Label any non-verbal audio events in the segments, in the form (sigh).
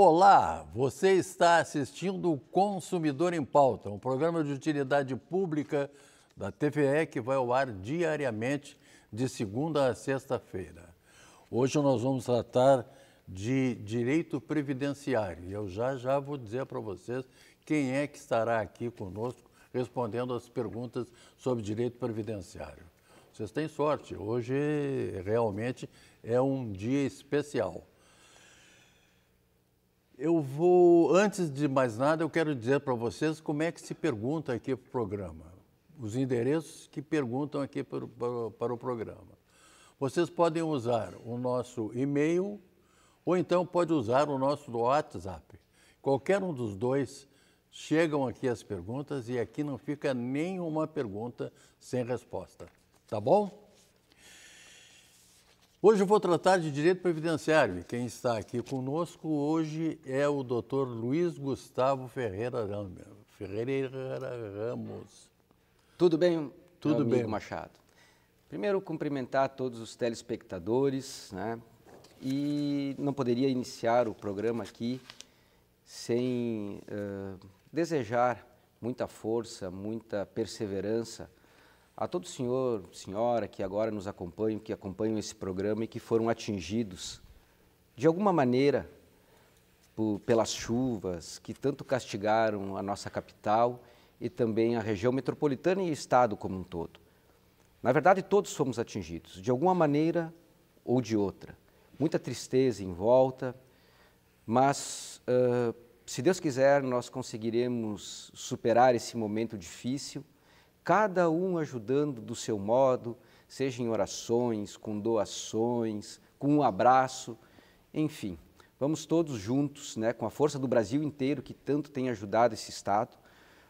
Olá, você está assistindo o Consumidor em Pauta, um programa de utilidade pública da TVE que vai ao ar diariamente de segunda a sexta-feira. Hoje nós vamos tratar de direito previdenciário e eu já já vou dizer para vocês quem é que estará aqui conosco respondendo as perguntas sobre direito previdenciário. Vocês têm sorte, hoje realmente é um dia especial. Eu vou, antes de mais nada, eu quero dizer para vocês como é que se pergunta aqui para o programa. Os endereços que perguntam aqui para, para, para o programa. Vocês podem usar o nosso e-mail ou então pode usar o nosso WhatsApp. Qualquer um dos dois chegam aqui as perguntas e aqui não fica nenhuma pergunta sem resposta. Tá bom? Hoje eu vou tratar de direito previdenciário. Quem está aqui conosco hoje é o Dr. Luiz Gustavo Ferreira Ramos. Ferreira Ramos. Tudo bem? Tudo bem, Machado. Primeiro cumprimentar todos os telespectadores, né? E não poderia iniciar o programa aqui sem uh, desejar muita força, muita perseverança a todo senhor, senhora que agora nos acompanham, que acompanham esse programa e que foram atingidos de alguma maneira por, pelas chuvas que tanto castigaram a nossa capital e também a região metropolitana e o estado como um todo. Na verdade, todos fomos atingidos, de alguma maneira ou de outra. Muita tristeza em volta, mas uh, se Deus quiser, nós conseguiremos superar esse momento difícil cada um ajudando do seu modo, seja em orações, com doações, com um abraço, enfim. Vamos todos juntos, né, com a força do Brasil inteiro que tanto tem ajudado esse Estado,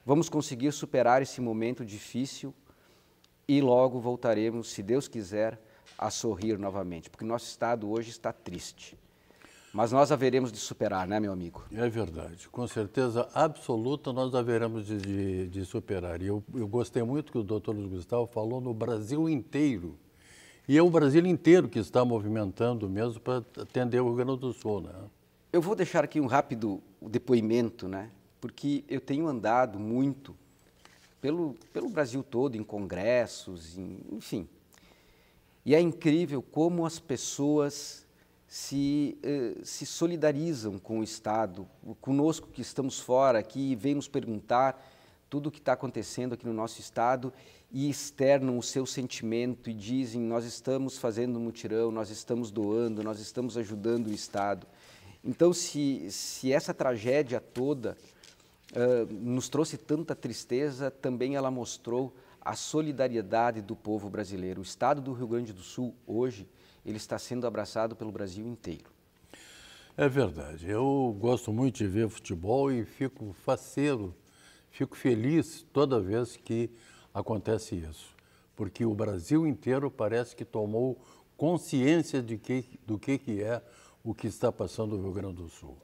vamos conseguir superar esse momento difícil e logo voltaremos, se Deus quiser, a sorrir novamente, porque nosso Estado hoje está triste. Mas nós haveremos de superar, né, meu amigo? É verdade. Com certeza absoluta nós haveremos de, de, de superar. E eu, eu, gostei muito que o doutor Luiz Gustavo falou no Brasil inteiro. E é o Brasil inteiro que está movimentando mesmo para atender o Rio Grande do Sul, né? Eu vou deixar aqui um rápido depoimento, né? Porque eu tenho andado muito pelo, pelo Brasil todo, em congressos, em, enfim. E é incrível como as pessoas se, eh, se solidarizam com o Estado, conosco que estamos fora, que vêm nos perguntar tudo o que está acontecendo aqui no nosso Estado e externam o seu sentimento e dizem: nós estamos fazendo mutirão, nós estamos doando, nós estamos ajudando o Estado. Então, se, se essa tragédia toda uh, nos trouxe tanta tristeza, também ela mostrou a solidariedade do povo brasileiro. O Estado do Rio Grande do Sul, hoje, ele está sendo abraçado pelo Brasil inteiro. É verdade. Eu gosto muito de ver futebol e fico faceiro, fico feliz toda vez que acontece isso, porque o Brasil inteiro parece que tomou consciência de que, do que, que é o que está passando no Rio Grande do Sul.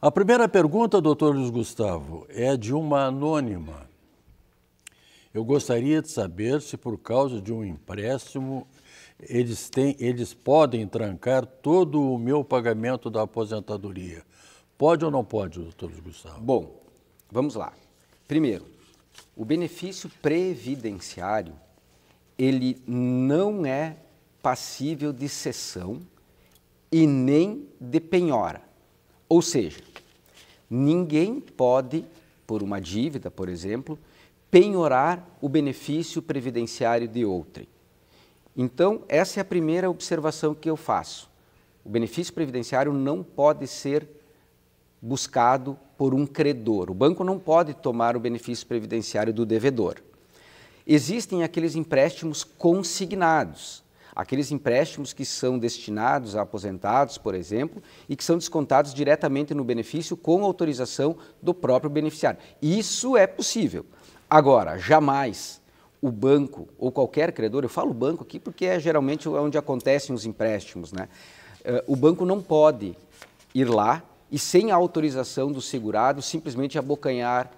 A primeira pergunta, doutor Luiz Gustavo, é de uma anônima. Eu gostaria de saber se, por causa de um empréstimo eles, têm, eles podem trancar todo o meu pagamento da aposentadoria. Pode ou não pode, doutor Gustavo? Bom, vamos lá. Primeiro, o benefício previdenciário, ele não é passível de cessão e nem de penhora. Ou seja, ninguém pode, por uma dívida, por exemplo, penhorar o benefício previdenciário de outrem. Então, essa é a primeira observação que eu faço. O benefício previdenciário não pode ser buscado por um credor. O banco não pode tomar o benefício previdenciário do devedor. Existem aqueles empréstimos consignados, aqueles empréstimos que são destinados a aposentados, por exemplo, e que são descontados diretamente no benefício com autorização do próprio beneficiário. Isso é possível. Agora, jamais o banco ou qualquer credor, eu falo banco aqui porque é geralmente onde acontecem os empréstimos, né? Eh, o banco não pode ir lá e, sem a autorização do segurado, simplesmente abocanhar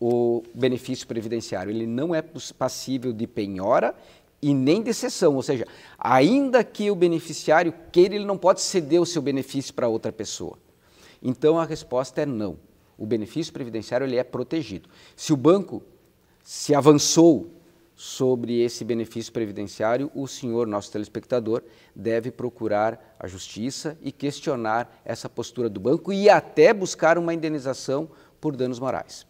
o benefício previdenciário. Ele não é passível de penhora e nem de cessão, ou seja, ainda que o beneficiário queira, ele não pode ceder o seu benefício para outra pessoa. Então a resposta é não. O benefício previdenciário ele é protegido. Se o banco se avançou sobre esse benefício previdenciário, o senhor, nosso telespectador, deve procurar a justiça e questionar essa postura do banco e até buscar uma indenização por danos morais.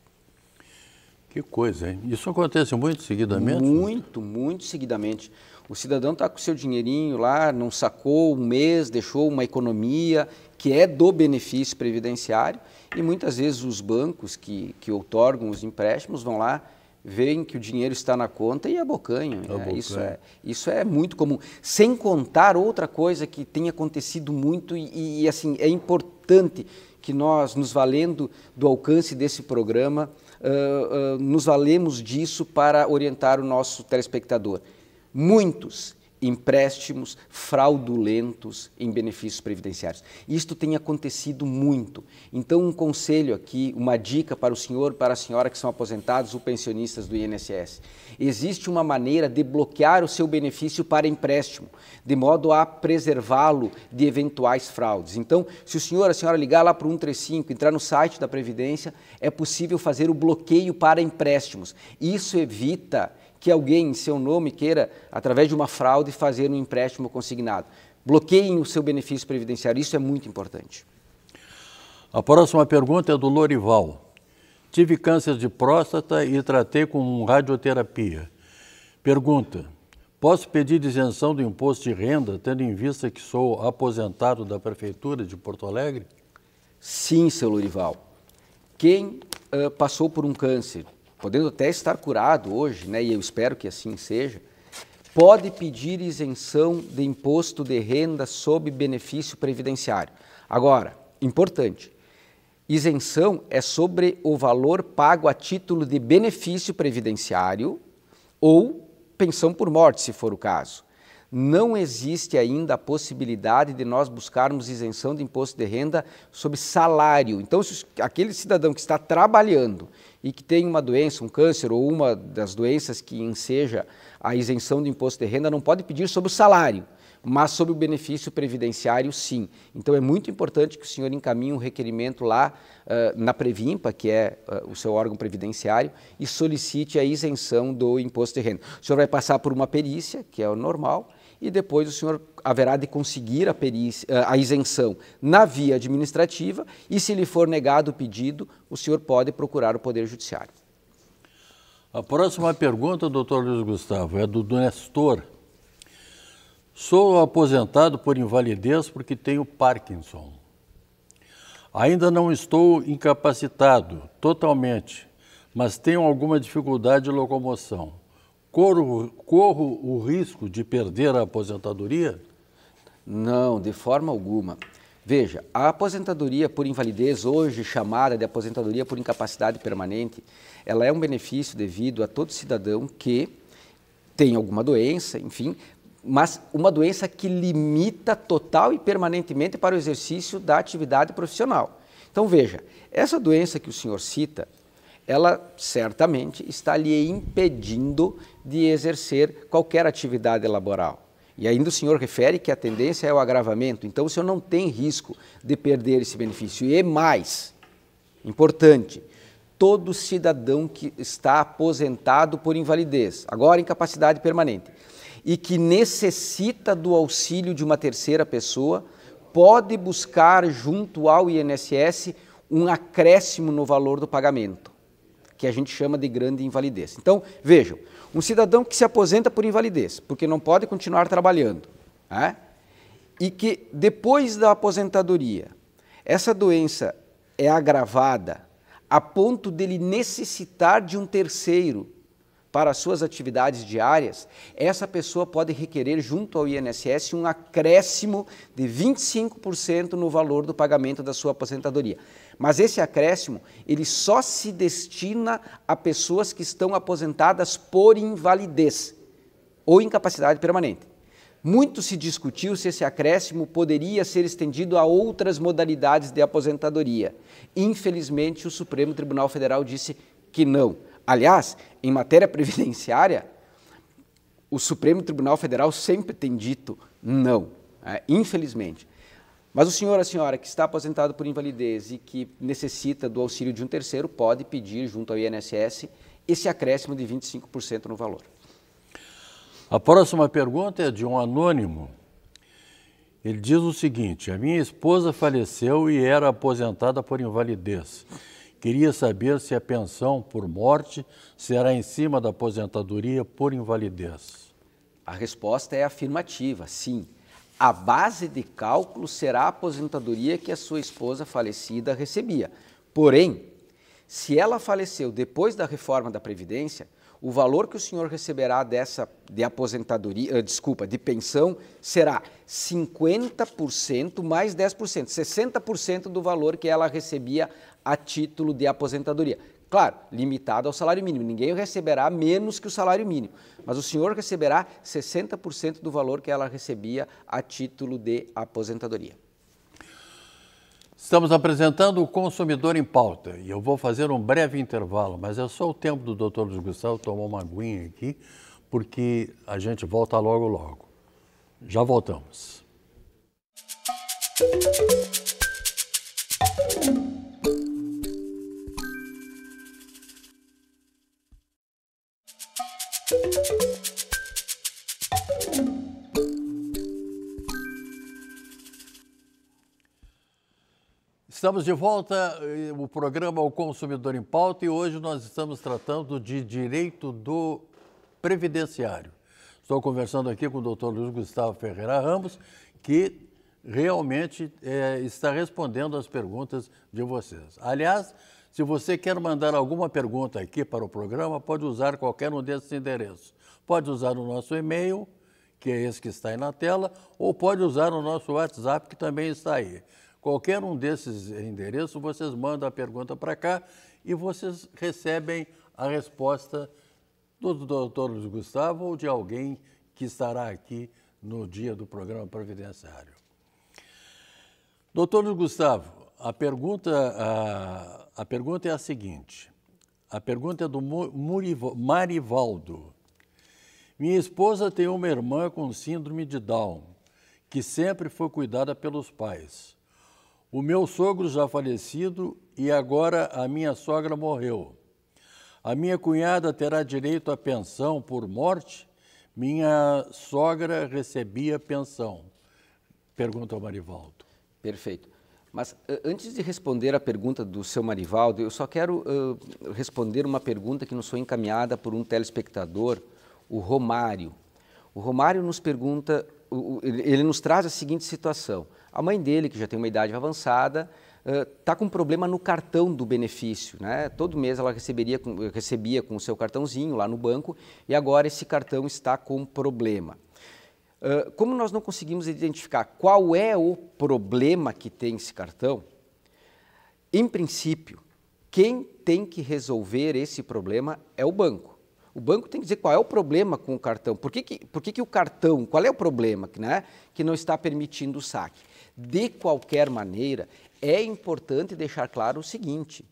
Que coisa, hein? Isso acontece muito seguidamente? Muito, né? muito seguidamente. O cidadão está com seu dinheirinho lá, não sacou um mês, deixou uma economia que é do benefício previdenciário e muitas vezes os bancos que, que outorgam os empréstimos vão lá veem que o dinheiro está na conta e abocanham. É, né? bocanho Isso, é, isso é muito comum. Sem contar outra coisa que tem acontecido muito e, e, assim, é importante que nós, nos valendo do alcance desse programa, uh, uh, nos valemos disso para orientar o nosso telespectador. Muitos empréstimos fraudulentos em benefícios previdenciários. Isto tem acontecido muito. Então, um conselho aqui, uma dica para o senhor, para a senhora que são aposentados ou pensionistas do INSS. Existe uma maneira de bloquear o seu benefício para empréstimo, de modo a preservá-lo de eventuais fraudes. Então, se o senhor, a senhora ligar lá para o 135, entrar no site da Previdência, é possível fazer o bloqueio para empréstimos. Isso evita que alguém em seu nome queira, através de uma fraude, fazer um empréstimo consignado. Bloqueiem o seu benefício previdenciário, isso é muito importante. A próxima pergunta é do Lorival. Tive câncer de próstata e tratei com radioterapia. Pergunta: Posso pedir isenção do imposto de renda, tendo em vista que sou aposentado da Prefeitura de Porto Alegre? Sim, seu Lorival. Quem uh, passou por um câncer podendo até estar curado hoje, né, e eu espero que assim seja, pode pedir isenção de imposto de renda sob benefício previdenciário. Agora, importante, isenção é sobre o valor pago a título de benefício previdenciário ou pensão por morte, se for o caso não existe ainda a possibilidade de nós buscarmos isenção de imposto de renda sobre salário. Então, se aquele cidadão que está trabalhando e que tem uma doença, um câncer ou uma das doenças que enseja a isenção de imposto de renda, não pode pedir sobre o salário mas sobre o benefício previdenciário, sim. Então é muito importante que o senhor encaminhe um requerimento lá uh, na Previmpa, que é uh, o seu órgão previdenciário, e solicite a isenção do imposto de renda. O senhor vai passar por uma perícia, que é o normal, e depois o senhor haverá de conseguir a, perícia, eh, a isenção na via administrativa e, se lhe for negado o pedido, o senhor pode procurar o Poder Judiciário. A próxima pergunta, doutor Luiz Gustavo, é do Nestor. Sou aposentado por invalidez porque tenho Parkinson. Ainda não estou incapacitado totalmente, mas tenho alguma dificuldade de locomoção corro, corro o risco de perder a aposentadoria? Não, de forma alguma. Veja, a aposentadoria por invalidez, hoje chamada de aposentadoria por incapacidade permanente, ela é um benefício devido a todo cidadão que tem alguma doença, enfim, mas uma doença que limita total e permanentemente para o exercício da atividade profissional. Então veja, essa doença que o senhor cita, ela certamente está lhe impedindo de exercer qualquer atividade laboral. E ainda o senhor refere que a tendência é o agravamento, então o senhor não tem risco de perder esse benefício. E mais, importante, todo cidadão que está aposentado por invalidez, agora incapacidade permanente, e que necessita do auxílio de uma terceira pessoa, pode buscar junto ao INSS um acréscimo no valor do pagamento que a gente chama de grande invalidez. Então, vejam, um cidadão que se aposenta por invalidez, porque não pode continuar trabalhando, né? e que depois da aposentadoria, essa doença é agravada a ponto dele necessitar de um terceiro para suas atividades diárias, essa pessoa pode requerer junto ao INSS um acréscimo de 25% no valor do pagamento da sua aposentadoria. Mas esse acréscimo, ele só se destina a pessoas que estão aposentadas por invalidez ou incapacidade permanente. Muito se discutiu se esse acréscimo poderia ser estendido a outras modalidades de aposentadoria. Infelizmente, o Supremo Tribunal Federal disse que não Aliás, em matéria (laughs) previdenciária, o Supremo Tribunal Federal sempre tem dito não, é, infelizmente. Mas o senhor, a senhora que está aposentado por invalidez e que necessita do auxílio de um terceiro pode pedir junto ao INSS esse acréscimo de 25% no valor. A próxima pergunta é de um anônimo. Ele diz o seguinte: a minha esposa faleceu e era aposentada por invalidez. Queria saber se a pensão por morte será em cima da aposentadoria por invalidez. A resposta é afirmativa, sim. A base de cálculo será a aposentadoria que a sua esposa falecida recebia. Porém, se ela faleceu depois da reforma da Previdência, o valor que o senhor receberá dessa de aposentadoria, eh, desculpa, de pensão será 50% mais 10%, 60% do valor que ela recebia a título de aposentadoria. Claro, limitado ao salário mínimo. Ninguém receberá menos que o salário mínimo, mas o senhor receberá 60% do valor que ela recebia a título de aposentadoria. Estamos apresentando o Consumidor em Pauta e eu vou fazer um breve intervalo, mas é só o tempo do doutor Luiz Gustavo tomar uma aguinha aqui, porque a gente volta logo, logo. Já voltamos. Estamos de volta, eh, o programa O Consumidor em Pauta, e hoje nós estamos tratando de direito do previdenciário. Estou conversando aqui com o doutor Luiz Gustavo Ferreira Ramos, que realmente é, está respondendo às perguntas de vocês. Aliás, se você quer mandar alguma pergunta aqui para o programa, pode usar qualquer um desses endereços. Pode usar o nosso e-mail, que é esse que está aí na tela, ou pode usar o nosso WhatsApp, que também está aí. Qualquer um desses endereços, vocês mandam a pergunta para cá e vocês recebem a resposta do doutor Luiz Gustavo ou de alguém que estará aqui no dia do programa previdenciário. Doutor Luiz Gustavo, a pergunta, a, a pergunta é a seguinte. A pergunta é do Murivo, Marivaldo. Minha esposa tem uma irmã com síndrome de Down, que sempre foi cuidada pelos pais. O meu sogro já falecido e agora a minha sogra morreu. A minha cunhada terá direito à pensão por morte? Minha sogra recebia pensão. Pergunta ao Marivaldo. Perfeito. Mas eh, antes de responder a pergunta do seu Marivaldo, eu só quero uh, responder uma pergunta que nos foi encaminhada por um telespectador, o Romário. O Romário nos pergunta ele nos traz a seguinte situação. A mãe dele, que já tem uma idade avançada, está com um problema no cartão do benefício. Né? Todo mês ela receberia, recebia com o seu cartãozinho lá no banco e agora esse cartão está com problema. como nós não conseguimos identificar qual é o problema que tem esse cartão, em princípio, quem tem que resolver esse problema é o banco o banco tem que dizer qual é o problema com o cartão. Por que, que, por que, que o cartão, qual é o problema né, que não está permitindo o saque? De qualquer maneira, é importante deixar claro o seguinte: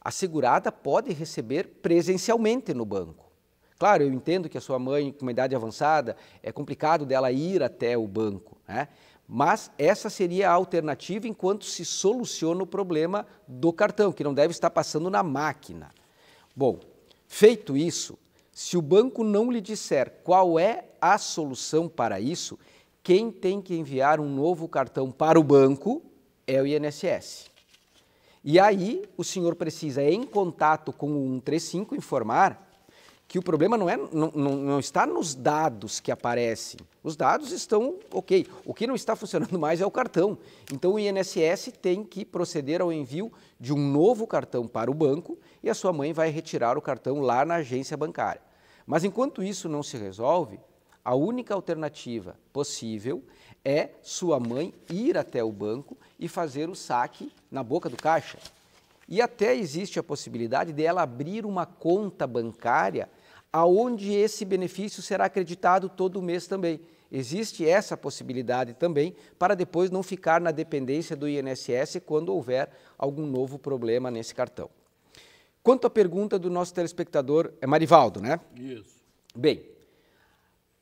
a segurada pode receber presencialmente no banco. Claro, eu entendo que a sua mãe, com uma idade avançada, é complicado dela ir até o banco, né? mas essa seria a alternativa enquanto se soluciona o problema do cartão, que não deve estar passando na máquina. Bom, feito isso, se o banco não lhe disser qual é a solução para isso, quem tem que enviar um novo cartão para o banco é o INSS. E aí o senhor precisa, em contato com o 135, informar que o problema não, é, não, não, está nos dados que aparecem. Os dados estão ok. O que não está funcionando mais é o cartão. Então o INSS tem que proceder ao envio de um novo cartão para o banco e a sua mãe vai retirar o cartão lá na agência bancária. Mas enquanto isso não se resolve, a única alternativa possível é sua mãe ir até o banco e fazer o saque na boca do caixa. E até existe a possibilidade dela abrir uma conta bancária aonde esse benefício será acreditado todo mês também. Existe essa possibilidade também para depois não ficar na dependência do INSS quando houver algum novo problema nesse cartão. Quanto à pergunta do nosso telespectador, é Marivaldo, né? Isso. Bem,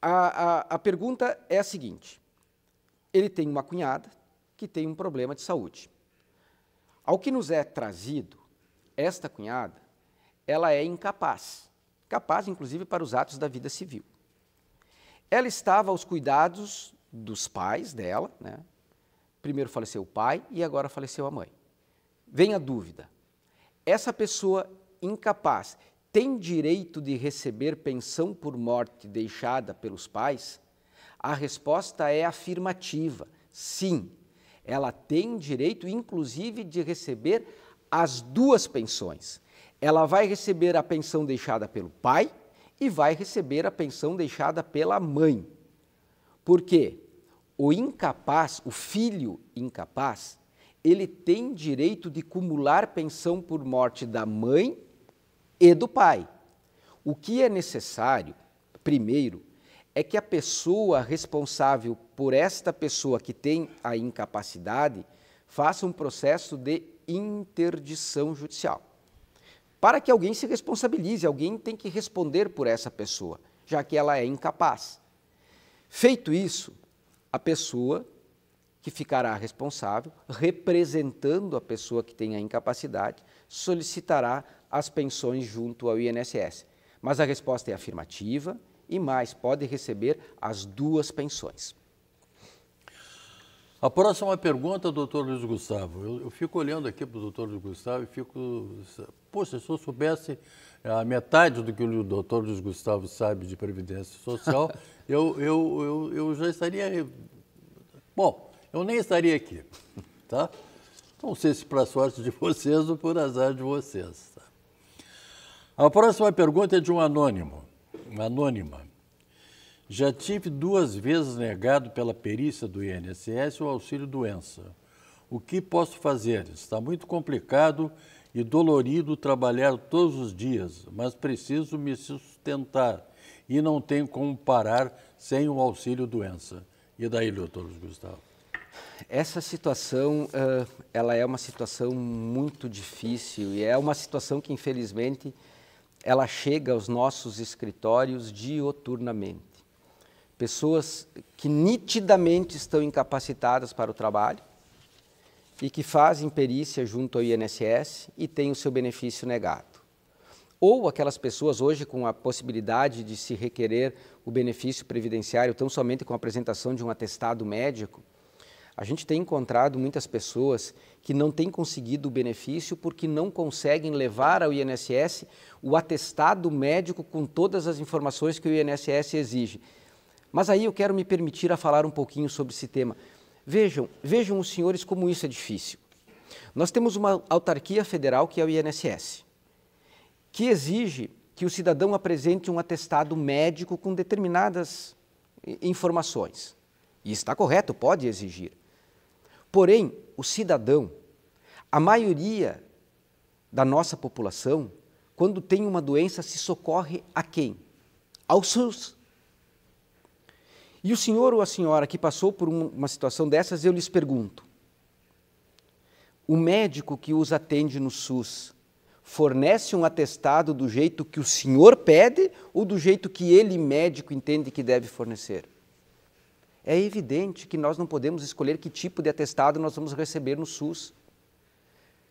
a, a, a pergunta é a seguinte: ele tem uma cunhada que tem um problema de saúde. Ao que nos é trazido, esta cunhada, ela é incapaz capaz inclusive para os atos da vida civil. Ela estava aos cuidados dos pais dela, né? Primeiro faleceu o pai e agora faleceu a mãe. Vem a dúvida: essa pessoa incapaz tem direito de receber pensão por morte deixada pelos pais? A resposta é afirmativa. Sim, ela tem direito, inclusive, de receber as duas pensões ela vai receber a pensão deixada pelo pai e vai receber a pensão deixada pela mãe. Porque o incapaz, o filho incapaz, ele tem direito de cumular pensão por morte da mãe e do pai. O que é necessário, primeiro, é que a pessoa responsável por esta pessoa que tem a incapacidade faça um processo de interdição judicial para que alguém se responsabilize, alguém tem que responder por essa pessoa, já que ela é incapaz. Feito isso, a pessoa que ficará responsável, representando a pessoa que tem a incapacidade, solicitará as pensões junto ao INSS. Mas a resposta é afirmativa e mais, pode receber as duas pensões. A próxima pergunta, é doutor Luiz Gustavo. Eu, eu fico olhando aqui para o doutor Luiz Gustavo e fico. Poxa, se eu soubesse é, a metade do que o doutor Luiz Gustavo sabe de Previdência Social, (laughs) eu, eu, eu, eu já estaria. Bom, eu nem estaria aqui, tá? Não sei se para sorte de vocês ou por azar de vocês. Tá? A próxima pergunta é de um anônimo. Anônima. Já tive duas vezes negado pela perícia do INSS o auxílio doença. O que posso fazer? Está muito complicado e dolorido trabalhar todos os dias, mas preciso me sustentar e não tenho como parar sem o auxílio doença. E daí, doutor Gustavo? Essa situação, ela é uma situação muito difícil e é uma situação que, infelizmente, ela chega aos nossos escritórios dioturnamente pessoas que nitidamente estão incapacitadas para o trabalho e que fazem perícia junto ao INSS e têm o seu benefício negado. Ou aquelas pessoas hoje com a possibilidade de se requerer o benefício previdenciário tão somente com a apresentação de um atestado médico, a gente tem encontrado muitas pessoas que não têm conseguido o benefício porque não conseguem levar ao INSS o atestado médico com todas as informações que o INSS exige. Mas aí eu quero me permitir a falar um pouquinho sobre esse tema. Vejam, vejam os senhores como isso é difícil. Nós temos uma autarquia federal que é o INSS, que exige que o cidadão apresente um atestado médico com determinadas informações. E está correto, pode exigir. Porém, o cidadão, a maioria da nossa população, quando tem uma doença, se socorre a quem? Ao SUS. E o senhor ou a senhora que passou por uma situação dessas, eu lhes pergunto: o médico que os atende no SUS fornece um atestado do jeito que o senhor pede ou do jeito que ele, médico, entende que deve fornecer? É evidente que nós não podemos escolher que tipo de atestado nós vamos receber no SUS.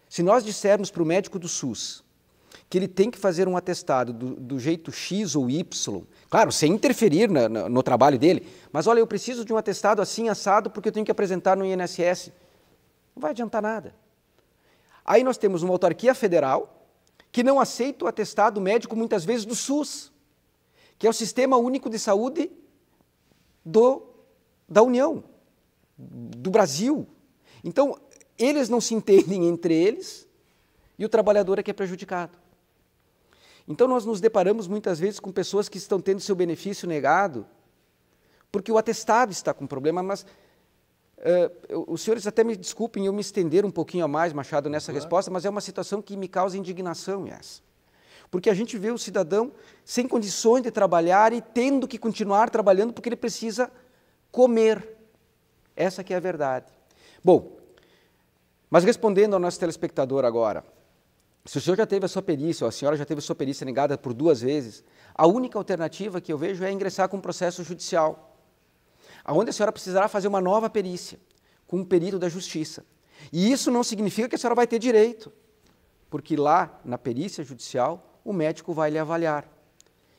Se nós dissermos para o médico do SUS, que ele tem que fazer um atestado do, do jeito X ou Y, claro, sem interferir na, na, no trabalho dele, mas olha, eu preciso de um atestado assim assado porque eu tenho que apresentar no INSS. Não vai adiantar nada. Aí nós temos uma autarquia federal que não aceita o atestado médico, muitas vezes, do SUS, que é o Sistema Único de Saúde do, da União, do Brasil. Então, eles não se entendem entre eles e o trabalhador é que é prejudicado. Então nós nos deparamos muitas vezes com pessoas que estão tendo seu benefício negado, porque o atestado está com problema, mas uh, os senhores até me desculpem eu me estender um pouquinho a mais, Machado, nessa claro. resposta, mas é uma situação que me causa indignação essa. Porque a gente vê o cidadão sem condições de trabalhar e tendo que continuar trabalhando porque ele precisa comer. Essa que é a verdade. Bom, mas respondendo ao nosso telespectador agora, se o senhor já teve a sua perícia, ou a senhora já teve a sua perícia negada por duas vezes, a única alternativa que eu vejo é ingressar com um processo judicial, onde a senhora precisará fazer uma nova perícia, com um perito da justiça. E isso não significa que a senhora vai ter direito, porque lá, na perícia judicial, o médico vai lhe avaliar.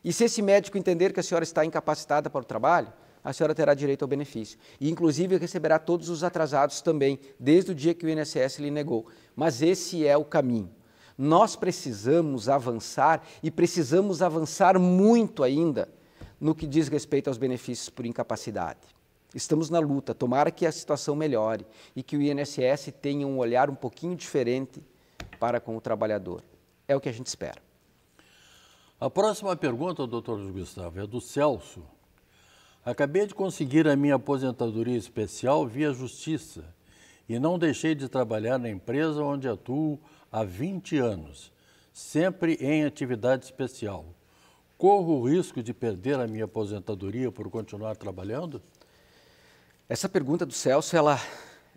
E se esse médico entender que a senhora está incapacitada para o trabalho, a senhora terá direito ao benefício. E, inclusive, receberá todos os atrasados também, desde o dia que o INSS lhe negou. Mas esse é o caminho. Nós precisamos avançar e precisamos avançar muito ainda no que diz respeito aos benefícios por incapacidade. Estamos na luta, tomara que a situação melhore e que o INSS tenha um olhar um pouquinho diferente para com o trabalhador. É o que a gente espera. A próxima pergunta, doutor Gustavo, é do Celso. Acabei de conseguir a minha aposentadoria especial via justiça e não deixei de trabalhar na empresa onde atuo há 20 anos, sempre em atividade especial. Corro o risco de perder a minha aposentadoria por continuar trabalhando? Essa pergunta do Celso, ela,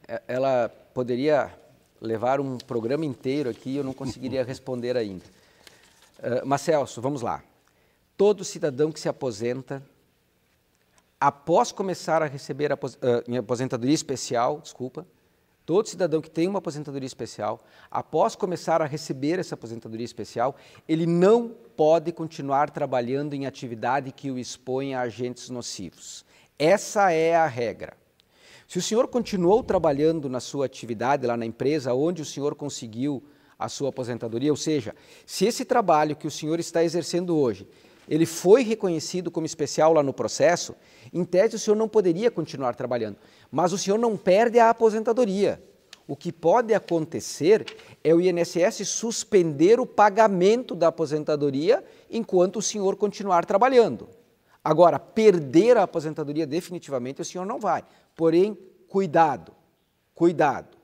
é, ela poderia levar um programa inteiro aqui e eu não conseguiria (laughs) responder ainda. Uh, mas, Celso, vamos lá. Todo cidadão que se aposenta, após começar a receber a, uh, minha aposentadoria especial, desculpa, Todo cidadão que tem uma aposentadoria especial, após começar a receber essa aposentadoria especial, ele não pode continuar trabalhando em atividade que o expõe a agentes nocivos. Essa é a regra. Se o senhor continuou trabalhando na sua atividade lá na empresa onde o senhor conseguiu a sua aposentadoria, ou seja, se esse trabalho que o senhor está exercendo hoje ele foi reconhecido como especial lá no processo, em tese o senhor não poderia continuar trabalhando, mas o senhor não perde a aposentadoria. O que pode acontecer é o INSS suspender o pagamento da aposentadoria enquanto o senhor continuar trabalhando. Agora, perder a aposentadoria definitivamente o senhor não vai. Porém, cuidado, cuidado.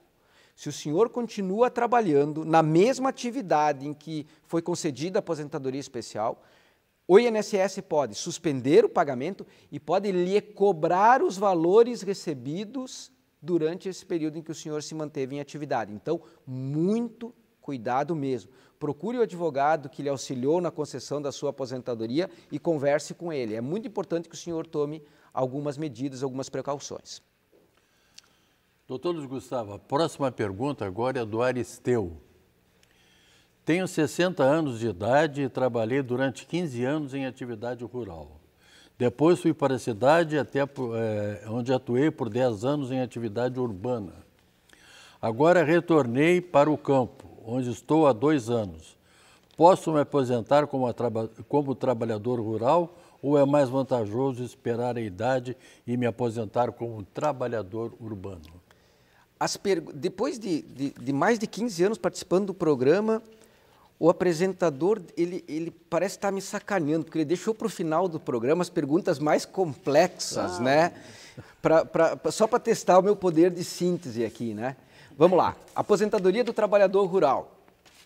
Se o senhor continua trabalhando na mesma atividade em que foi concedida a aposentadoria especial, o INSS pode suspender o pagamento e pode lhe cobrar os valores recebidos durante esse período em que o senhor se manteve em atividade. Então, muito cuidado mesmo. Procure o advogado que lhe auxiliou na concessão da sua aposentadoria e converse com ele. É muito importante que o senhor tome algumas medidas, algumas precauções. Doutor Luiz Gustavo, a próxima pergunta agora é do Aristeu. Tenho 60 anos de idade e trabalhei durante 15 anos em atividade rural. Depois fui para a cidade, até, é, onde atuei por 10 anos em atividade urbana. Agora retornei para o campo, onde estou há dois anos. Posso me aposentar como, traba como trabalhador rural ou é mais vantajoso esperar a idade e me aposentar como trabalhador urbano? Depois de, de, de mais de 15 anos participando do programa, o apresentador ele, ele parece estar me sacaneando, porque ele deixou para o final do programa as perguntas mais complexas, ah. né? Pra, pra, só para testar o meu poder de síntese aqui, né? Vamos lá. Aposentadoria do trabalhador rural.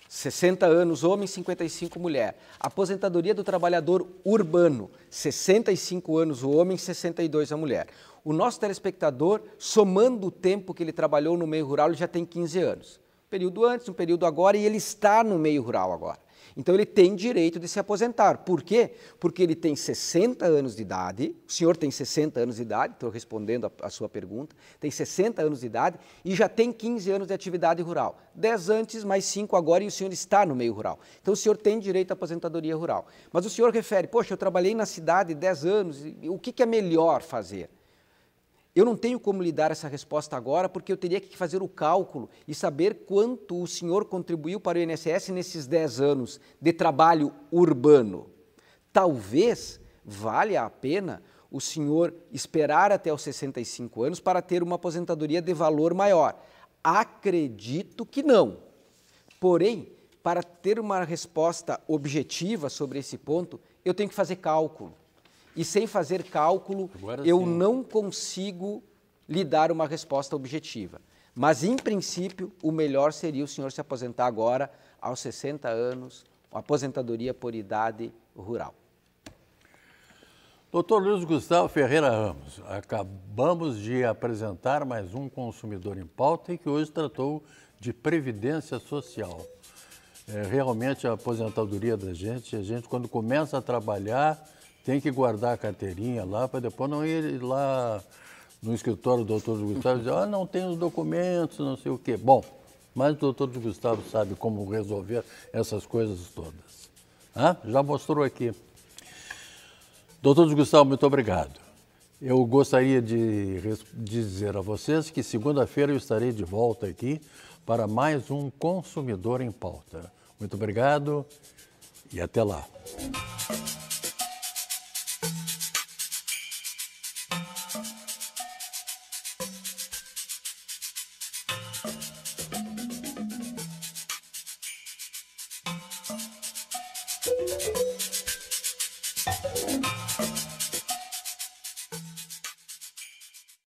60 anos homem, 55 mulher. Aposentadoria do trabalhador urbano, 65 anos o homem, 62 a mulher. O nosso telespectador, somando o tempo que ele trabalhou no meio rural, ele já tem 15 anos período antes, um período agora, e ele está no meio rural agora. Então ele tem direito de se aposentar. Por quê? Porque ele tem 60 anos de idade, o senhor tem 60 anos de idade, estou respondendo a, a, sua pergunta, tem 60 anos de idade e já tem 15 anos de atividade rural. 10 antes, mais 5 agora e o senhor está no meio rural. Então o senhor tem direito à aposentadoria rural. Mas o senhor refere, poxa, eu trabalhei na cidade 10 anos, o que, que é melhor fazer? Eu não tenho como lhe dar essa resposta agora, porque eu teria que fazer o cálculo e saber quanto o senhor contribuiu para o INSS nesses 10 anos de trabalho urbano. Talvez valha a pena o senhor esperar até os 65 anos para ter uma aposentadoria de valor maior. Acredito que não. Porém, para ter uma resposta objetiva sobre esse ponto, eu tenho que fazer cálculo e sem fazer cálculo, Agora eu sim. não consigo lhe dar uma resposta objetiva. Mas, em princípio, o melhor seria o senhor se aposentar agora, aos 60 anos, aposentadoria por idade rural. Doutor Luiz Gustavo Ferreira Ramos, acabamos de apresentar mais um consumidor em pauta e que hoje tratou de previdência social. É, realmente a aposentadoria da gente, a gente quando começa a trabalhar, tem que guardar a carteirinha lá para depois não ir lá no escritório do doutor Gustavo e dizer, ah, não tem os documentos, não sei o quê. Bom, mas o doutor Gustavo sabe como resolver essas coisas todas. Ah, já mostrou aqui. Doutor Gustavo, muito obrigado. Eu gostaria de dizer a vocês que segunda-feira eu estarei de volta aqui para mais um Consumidor em Pauta. Muito obrigado e até lá.